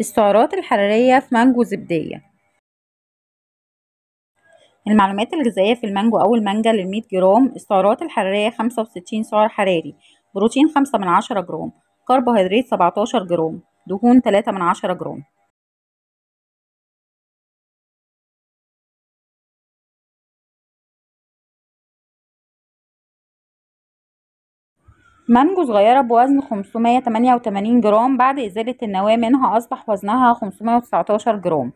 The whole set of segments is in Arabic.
السعرات الحرارية في مانجو زبدية المعلومات الغذائية في المانجو أو المانجا للمية جرام السعرات الحرارية خمسة وستين سعر حراري بروتين خمسة من عشرة جرام كربوهيدرات سبعتاشر جرام دهون تلاتة من عشرة جرام مانجو صغيرة بوزن 588 جرام بعد إزالة النواة منها أصبح وزنها 519 جرام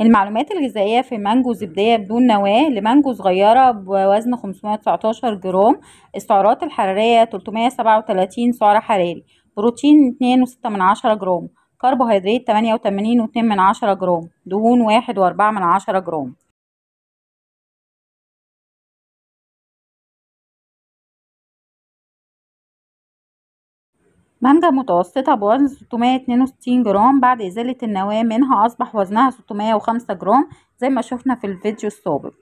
المعلومات الغذائية في مانجو زبدية بدون نواة لمانجو صغيرة بوزن 519 جرام السعرات الحرارية 337 سعر حراري بروتين 2.6 جرام كربوهيدرات 88.2 جرام دهون 1.4 جرام مانجا متوسطة بوزن 662 جرام بعد إزالة النواة منها أصبح وزنها 605 جرام زي ما شفنا في الفيديو السابق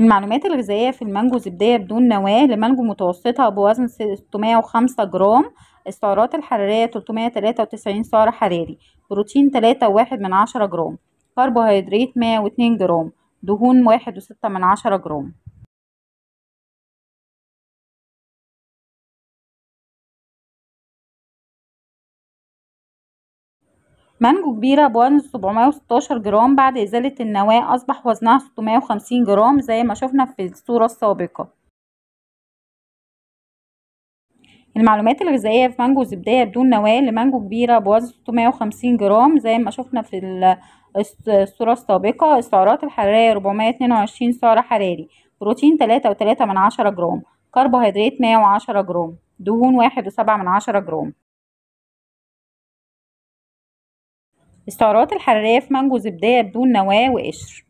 المعلومات الغذائية في المانجو زبدية بدون نواة لمانجو متوسطة بوزن 605 جرام السعرات الحرارية 393 سعر حراري بروتين 3.1 من 10 جرام كربوهيدرات 102 جرام دهون 1.6 من 10 جرام مانجو كبيرة بوزن 716 جرام بعد إزالة النواة أصبح وزنها 650 جرام زي ما شفنا في الصورة السابقة المعلومات الغذائية في مانجو زبدية بدون نواة لمانجو كبيرة بوزن 650 جرام زي ما شفنا في الصورة السابقة السعرات الحرارية 422 سعر حراري بروتين 3.3 جرام كربوهيدرات 110 جرام دهون 1.7 جرام السعرات الحرارية في مانجو زبدية بدون نواة وقشر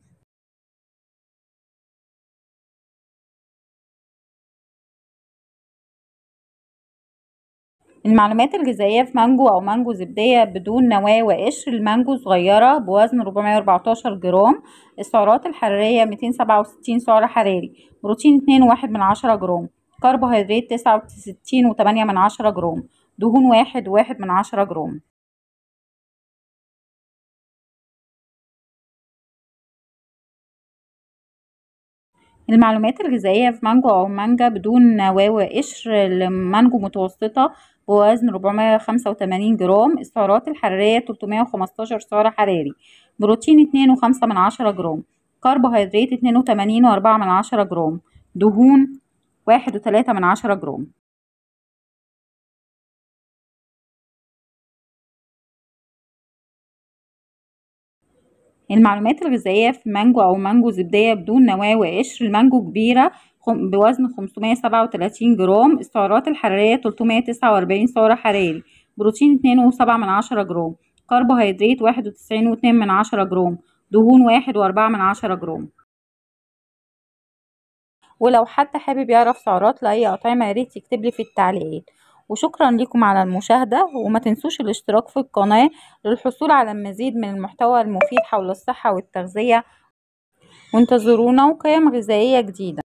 المعلومات الغذائية في مانجو أو مانجو زبدية بدون نواة وقشر المانجو صغيرة بوزن 414 جرام السعرات الحرارية 267 سعر حراري بروتين 2.1 من جرام كربوهيدرات 69.8 من جرام دهون 1.1 من جرام المعلومات الغذائية في مانجو أو مانجا بدون واو قشر لمانجو متوسطة بوزن 485 جرام السعرات الحرارية 315 سعر حراري بروتين 2.5 من 10 جرام كربوهيدرات 82.4 من 10 جرام دهون 1.3 من 10 جرام المعلومات الغذائية في مانجو أو مانجو زبدية بدون نواة وقشر المانجو كبيرة بوزن 537 جرام السعرات الحرارية 349 سعر حراري بروتين 2.7 من عشرة جرام كربوهيدرات واحد وتسعين واتنين من عشرة جرام دهون واحد وأربعة من عشرة جرام ولو حد حابب يعرف سعرات لأي أطعمة ياريت يكتبلي في التعليقات وشكرا لكم على المشاهدة وما تنسوش الاشتراك في القناة للحصول على المزيد من المحتوى المفيد حول الصحة والتغذية وانتظرونا وقيم غذائية جديدة